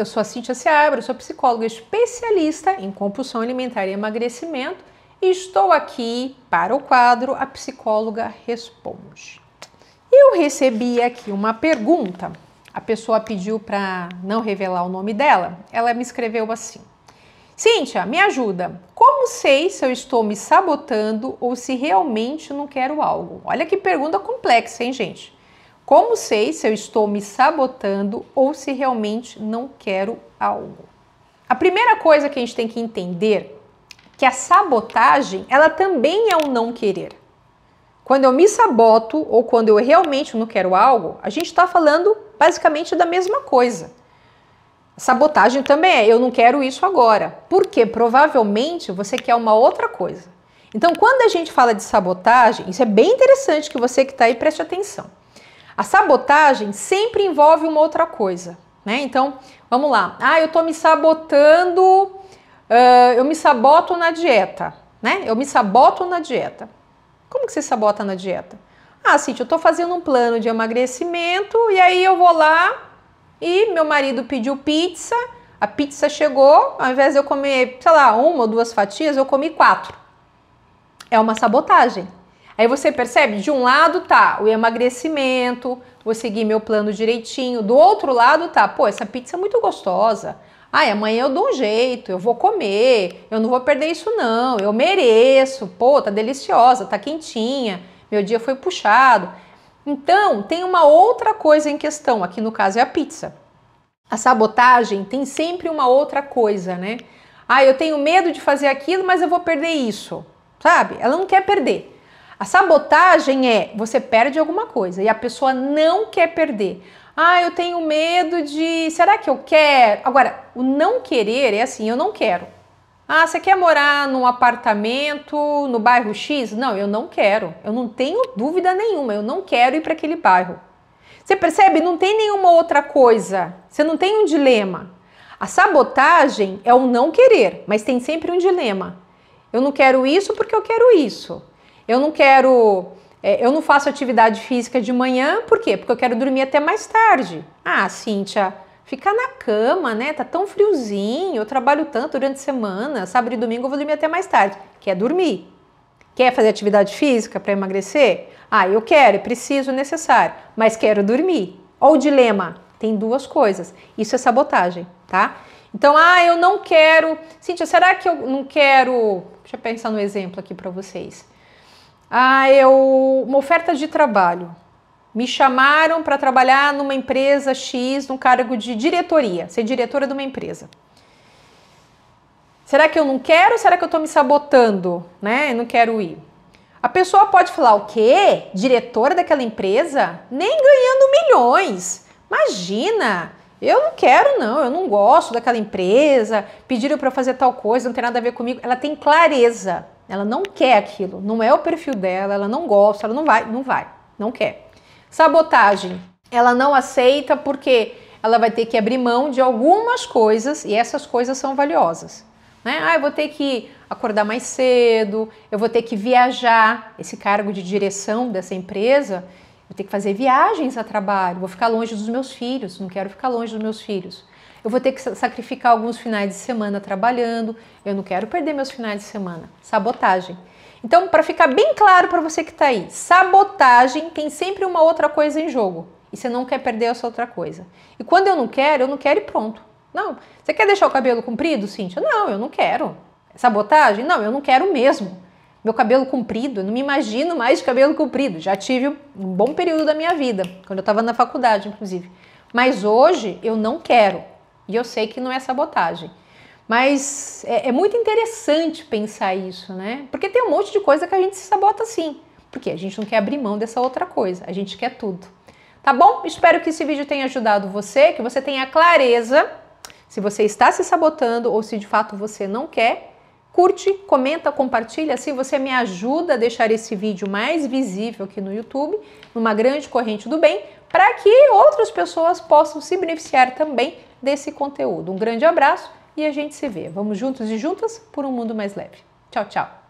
eu sou a Cíntia Seabra, sou psicóloga especialista em compulsão alimentar e emagrecimento e estou aqui para o quadro A Psicóloga Responde. Eu recebi aqui uma pergunta, a pessoa pediu para não revelar o nome dela, ela me escreveu assim. Cíntia, me ajuda. Como sei se eu estou me sabotando ou se realmente não quero algo? Olha que pergunta complexa, hein, gente? Como sei se eu estou me sabotando ou se realmente não quero algo? A primeira coisa que a gente tem que entender que a sabotagem, ela também é um não querer. Quando eu me saboto ou quando eu realmente não quero algo, a gente está falando basicamente da mesma coisa. Sabotagem também é eu não quero isso agora, porque provavelmente você quer uma outra coisa. Então, quando a gente fala de sabotagem, isso é bem interessante que você que está aí preste atenção. A sabotagem sempre envolve uma outra coisa, né? Então, vamos lá. Ah, eu tô me sabotando, uh, eu me saboto na dieta, né? Eu me saboto na dieta. Como que você sabota na dieta? Ah, Cintia, eu tô fazendo um plano de emagrecimento e aí eu vou lá e meu marido pediu pizza, a pizza chegou, ao invés de eu comer, sei lá, uma ou duas fatias, eu comi quatro. É uma sabotagem. Aí você percebe, de um lado tá o emagrecimento, vou seguir meu plano direitinho. Do outro lado tá, pô, essa pizza é muito gostosa. Ai, amanhã eu dou um jeito, eu vou comer, eu não vou perder isso não, eu mereço. Pô, tá deliciosa, tá quentinha, meu dia foi puxado. Então, tem uma outra coisa em questão, aqui no caso é a pizza. A sabotagem tem sempre uma outra coisa, né? Ah, eu tenho medo de fazer aquilo, mas eu vou perder isso, sabe? Ela não quer perder. A sabotagem é você perde alguma coisa e a pessoa não quer perder. Ah, eu tenho medo de. Será que eu quero? Agora, o não querer é assim: eu não quero. Ah, você quer morar num apartamento no bairro X? Não, eu não quero. Eu não tenho dúvida nenhuma. Eu não quero ir para aquele bairro. Você percebe? Não tem nenhuma outra coisa. Você não tem um dilema. A sabotagem é o não querer, mas tem sempre um dilema. Eu não quero isso porque eu quero isso. Eu não quero. É, eu não faço atividade física de manhã, por quê? Porque eu quero dormir até mais tarde. Ah, Cíntia, ficar na cama, né? Tá tão friozinho, eu trabalho tanto durante a semana, sábado e domingo eu vou dormir até mais tarde. Quer dormir? Quer fazer atividade física para emagrecer? Ah, eu quero, é preciso, é necessário, mas quero dormir. Olha o dilema. Tem duas coisas. Isso é sabotagem, tá? Então, ah, eu não quero. Cíntia, será que eu não quero. Deixa eu pensar no exemplo aqui para vocês. Ah, eu uma oferta de trabalho. Me chamaram para trabalhar numa empresa X, num cargo de diretoria, ser diretora de uma empresa. Será que eu não quero? Será que eu estou me sabotando, né? Eu não quero ir. A pessoa pode falar o quê? Diretora daquela empresa? Nem ganhando milhões. Imagina! Eu não quero, não, eu não gosto daquela empresa, pediram para fazer tal coisa, não tem nada a ver comigo. Ela tem clareza, ela não quer aquilo, não é o perfil dela, ela não gosta, ela não vai, não vai, não quer. Sabotagem, ela não aceita porque ela vai ter que abrir mão de algumas coisas e essas coisas são valiosas. Né? Ah, eu vou ter que acordar mais cedo, eu vou ter que viajar. Esse cargo de direção dessa empresa, Vou ter que fazer viagens a trabalho, vou ficar longe dos meus filhos, não quero ficar longe dos meus filhos. Eu vou ter que sacrificar alguns finais de semana trabalhando, eu não quero perder meus finais de semana. Sabotagem. Então, para ficar bem claro para você que está aí, sabotagem tem sempre uma outra coisa em jogo e você não quer perder essa outra coisa. E quando eu não quero, eu não quero e pronto. Não. Você quer deixar o cabelo comprido, Cíntia? Não, eu não quero. Sabotagem? Não, eu não quero mesmo meu cabelo comprido, eu não me imagino mais de cabelo comprido. Já tive um bom período da minha vida, quando eu estava na faculdade, inclusive. Mas hoje eu não quero. E eu sei que não é sabotagem. Mas é, é, muito interessante pensar isso, né? Porque tem um monte de coisa que a gente se sabota sim. Porque a gente não quer abrir mão dessa outra coisa, a gente quer tudo. Tá bom? Espero que esse vídeo tenha ajudado você, que você tenha clareza se você está se sabotando ou se de fato você não quer Curte, comenta, compartilha, assim você me ajuda a deixar esse vídeo mais visível aqui no YouTube, numa grande corrente do bem, para que outras pessoas possam se beneficiar também desse conteúdo. Um grande abraço e a gente se vê. Vamos juntos e juntas por um mundo mais leve. Tchau, tchau.